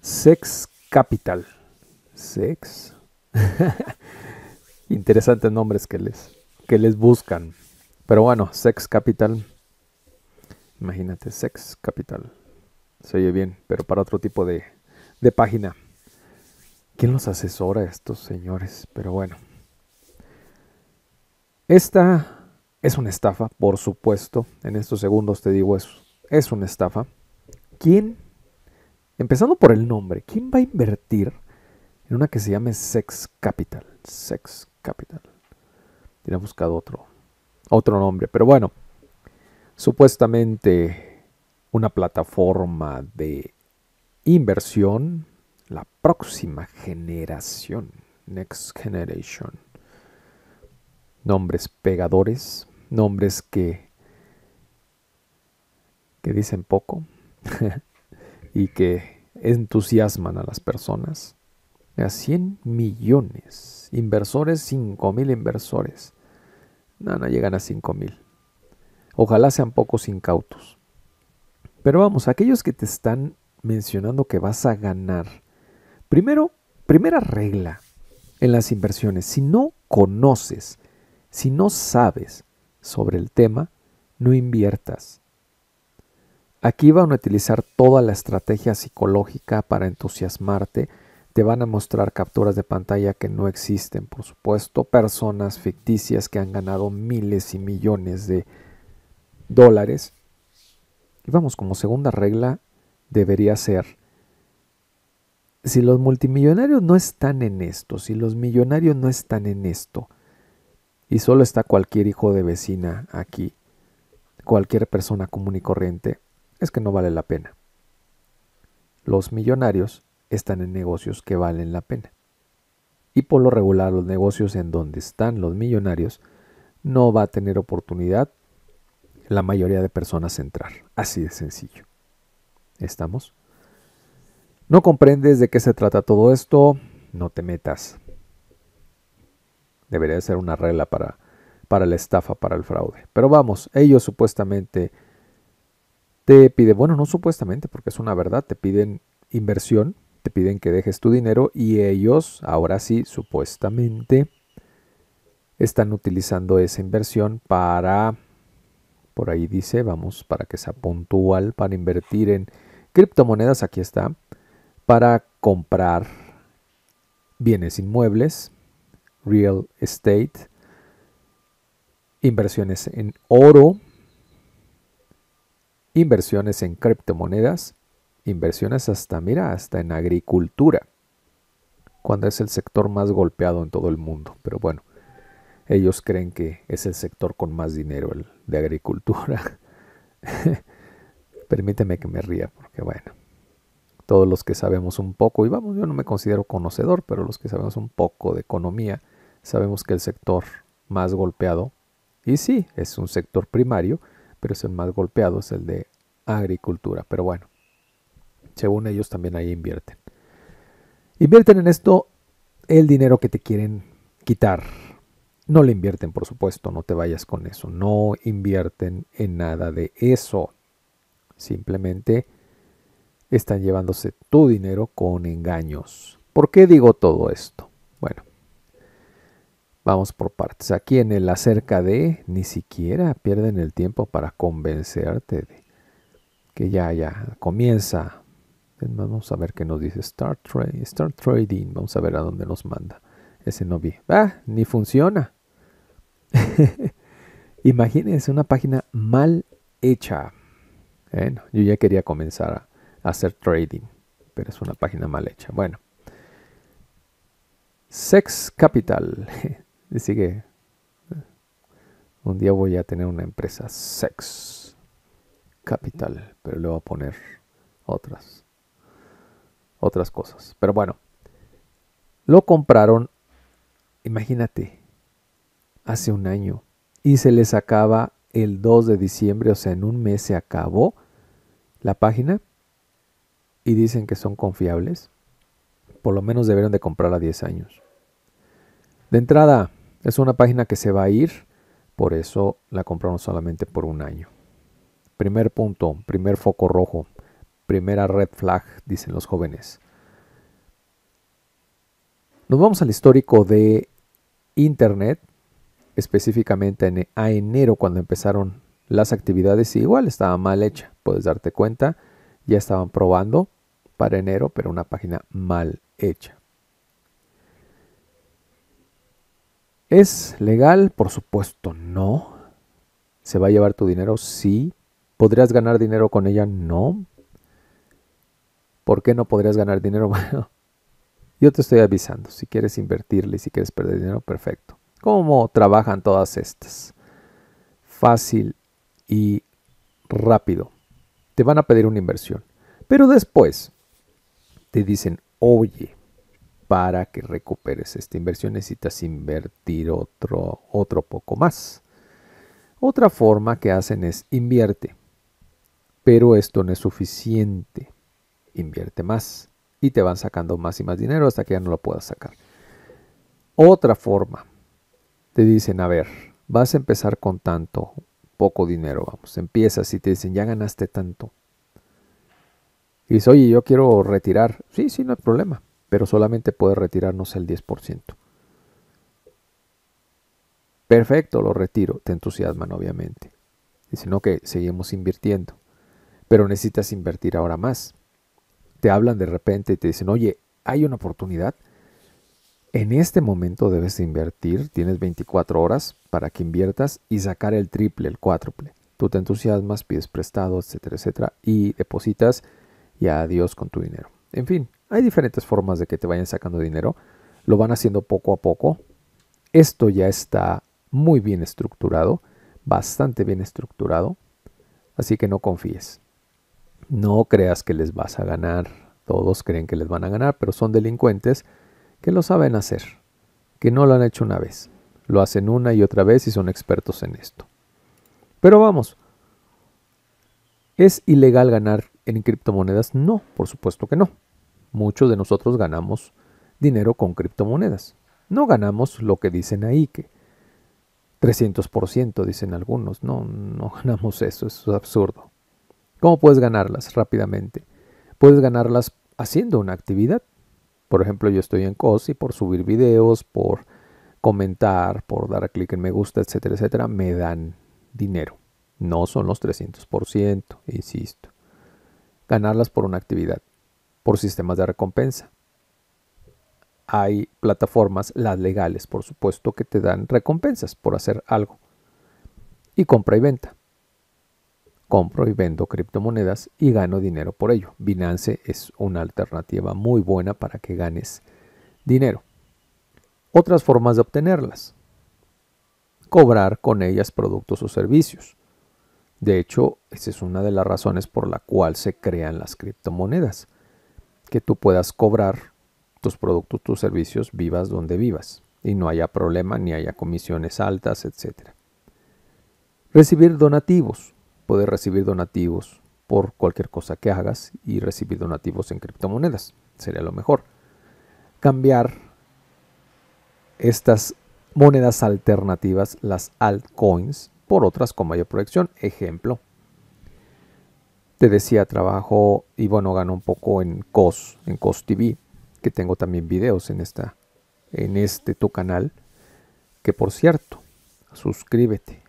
Sex Capital. Sex. Interesantes nombres que les, que les buscan. Pero bueno, Sex Capital. Imagínate, Sex Capital. Se oye bien, pero para otro tipo de, de página. ¿Quién los asesora a estos señores? Pero bueno. Esta es una estafa, por supuesto. En estos segundos te digo eso. Es una estafa. ¿Quién Empezando por el nombre, ¿quién va a invertir en una que se llame Sex Capital? Sex Capital. Tiene buscado otro, otro nombre, pero bueno, supuestamente una plataforma de inversión, la próxima generación, Next Generation. Nombres pegadores, nombres que, que dicen poco. y que entusiasman a las personas. A 100 millones. Inversores, 5 mil inversores. No, no llegan a 5 mil. Ojalá sean pocos incautos. Pero vamos, aquellos que te están mencionando que vas a ganar. Primero, primera regla en las inversiones. Si no conoces, si no sabes sobre el tema, no inviertas. Aquí van a utilizar toda la estrategia psicológica para entusiasmarte. Te van a mostrar capturas de pantalla que no existen, por supuesto, personas ficticias que han ganado miles y millones de dólares. Y vamos, como segunda regla debería ser, si los multimillonarios no están en esto, si los millonarios no están en esto, y solo está cualquier hijo de vecina aquí, cualquier persona común y corriente, es que no vale la pena. Los millonarios están en negocios que valen la pena. Y por lo regular los negocios en donde están los millonarios no va a tener oportunidad la mayoría de personas entrar. Así de sencillo. ¿Estamos? ¿No comprendes de qué se trata todo esto? No te metas. Debería ser una regla para, para la estafa, para el fraude. Pero vamos, ellos supuestamente te pide, bueno, no supuestamente, porque es una verdad, te piden inversión, te piden que dejes tu dinero y ellos, ahora sí, supuestamente, están utilizando esa inversión para, por ahí dice, vamos, para que sea puntual, para invertir en criptomonedas, aquí está, para comprar bienes inmuebles, real estate, inversiones en oro, inversiones en criptomonedas, inversiones hasta, mira, hasta en agricultura, cuando es el sector más golpeado en todo el mundo. Pero bueno, ellos creen que es el sector con más dinero, el de agricultura. Permíteme que me ría, porque bueno, todos los que sabemos un poco, y vamos, yo no me considero conocedor, pero los que sabemos un poco de economía, sabemos que el sector más golpeado, y sí, es un sector primario, pero es el más golpeado, es el de agricultura. Pero bueno, según ellos también ahí invierten. Invierten en esto el dinero que te quieren quitar. No le invierten, por supuesto, no te vayas con eso. No invierten en nada de eso. Simplemente están llevándose tu dinero con engaños. ¿Por qué digo todo esto? Bueno, Vamos por partes. Aquí en el acerca de, ni siquiera pierden el tiempo para convencerte de que ya, ya, comienza. Vamos a ver qué nos dice Start, Start Trading. Vamos a ver a dónde nos manda. Ese novio. Ah, ni funciona. Imagínense una página mal hecha. Bueno, yo ya quería comenzar a hacer trading, pero es una página mal hecha. Bueno. Sex Capital. Así que eh, un día voy a tener una empresa sex capital, pero le voy a poner otras otras cosas. Pero bueno, lo compraron, imagínate, hace un año y se les acaba el 2 de diciembre, o sea, en un mes se acabó la página y dicen que son confiables. Por lo menos deberían de comprar a 10 años. De entrada, es una página que se va a ir, por eso la compramos solamente por un año. Primer punto, primer foco rojo, primera red flag, dicen los jóvenes. Nos vamos al histórico de Internet, específicamente a enero cuando empezaron las actividades, igual estaba mal hecha, puedes darte cuenta, ya estaban probando para enero, pero una página mal hecha. ¿Es legal? Por supuesto, no. ¿Se va a llevar tu dinero? Sí. ¿Podrías ganar dinero con ella? No. ¿Por qué no podrías ganar dinero? Bueno, yo te estoy avisando. Si quieres invertirle si quieres perder dinero, perfecto. ¿Cómo trabajan todas estas? Fácil y rápido. Te van a pedir una inversión. Pero después te dicen, oye, para que recuperes esta inversión necesitas invertir otro, otro poco más. Otra forma que hacen es invierte, pero esto no es suficiente. Invierte más y te van sacando más y más dinero hasta que ya no lo puedas sacar. Otra forma, te dicen, a ver, vas a empezar con tanto, poco dinero, vamos, empiezas y te dicen, ya ganaste tanto. Y dices, oye, yo quiero retirar. Sí, sí, no hay problema pero solamente puede retirarnos el 10%. Perfecto, lo retiro. Te entusiasman, obviamente. Dicen, que seguimos invirtiendo. Pero necesitas invertir ahora más. Te hablan de repente y te dicen, oye, hay una oportunidad. En este momento debes invertir, tienes 24 horas para que inviertas y sacar el triple, el cuádruple. Tú te entusiasmas, pides prestado, etcétera, etcétera, y depositas y adiós con tu dinero. En fin, hay diferentes formas de que te vayan sacando dinero. Lo van haciendo poco a poco. Esto ya está muy bien estructurado, bastante bien estructurado. Así que no confíes. No creas que les vas a ganar. Todos creen que les van a ganar, pero son delincuentes que lo saben hacer, que no lo han hecho una vez. Lo hacen una y otra vez y son expertos en esto. Pero vamos, ¿es ilegal ganar en criptomonedas? No, por supuesto que no muchos de nosotros ganamos dinero con criptomonedas. No ganamos lo que dicen ahí, que 300% dicen algunos. No, no ganamos eso, eso es absurdo. ¿Cómo puedes ganarlas rápidamente? Puedes ganarlas haciendo una actividad. Por ejemplo, yo estoy en COS y por subir videos, por comentar, por dar clic en me gusta, etcétera, etcétera, me dan dinero. No son los 300%, insisto. Ganarlas por una actividad por sistemas de recompensa. Hay plataformas, las legales, por supuesto, que te dan recompensas por hacer algo. Y compra y venta. Compro y vendo criptomonedas y gano dinero por ello. Binance es una alternativa muy buena para que ganes dinero. Otras formas de obtenerlas. Cobrar con ellas productos o servicios. De hecho, esa es una de las razones por la cual se crean las criptomonedas, que tú puedas cobrar tus productos, tus servicios, vivas donde vivas y no haya problema ni haya comisiones altas, etcétera Recibir donativos. poder recibir donativos por cualquier cosa que hagas y recibir donativos en criptomonedas. Sería lo mejor. Cambiar estas monedas alternativas, las altcoins, por otras con mayor proyección. Ejemplo, te decía, trabajo y bueno, gano un poco en COS, en COS TV, que tengo también videos en esta en este tu canal, que por cierto, suscríbete,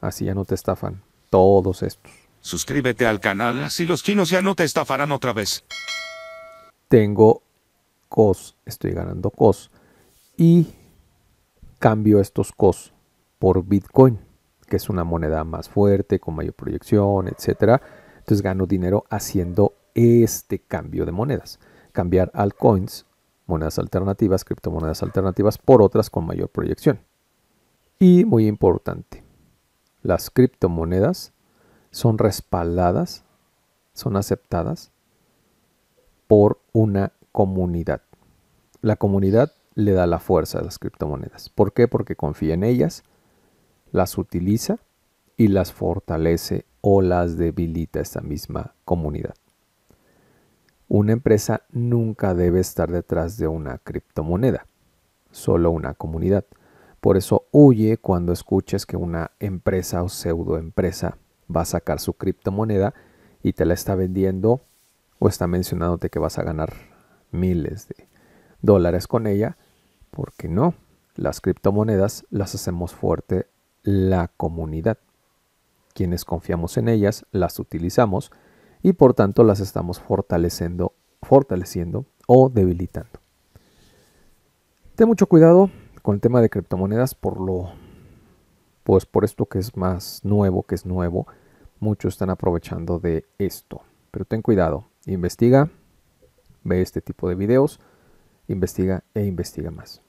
así ya no te estafan todos estos. Suscríbete al canal, así los chinos ya no te estafarán otra vez. Tengo COS, estoy ganando COS y cambio estos COS por Bitcoin, que es una moneda más fuerte, con mayor proyección, etcétera entonces pues gano dinero haciendo este cambio de monedas. Cambiar altcoins, monedas alternativas, criptomonedas alternativas por otras con mayor proyección. Y muy importante, las criptomonedas son respaldadas, son aceptadas por una comunidad. La comunidad le da la fuerza a las criptomonedas. ¿Por qué? Porque confía en ellas, las utiliza y las fortalece o las debilita esta misma comunidad. Una empresa nunca debe estar detrás de una criptomoneda, solo una comunidad. Por eso huye cuando escuches que una empresa o pseudoempresa va a sacar su criptomoneda y te la está vendiendo o está mencionándote que vas a ganar miles de dólares con ella, porque no, las criptomonedas las hacemos fuerte la comunidad. Quienes confiamos en ellas, las utilizamos y por tanto las estamos fortaleciendo, fortaleciendo o debilitando. Ten mucho cuidado con el tema de criptomonedas por lo pues por esto que es más nuevo, que es nuevo, muchos están aprovechando de esto. Pero ten cuidado, investiga, ve este tipo de videos, investiga e investiga más.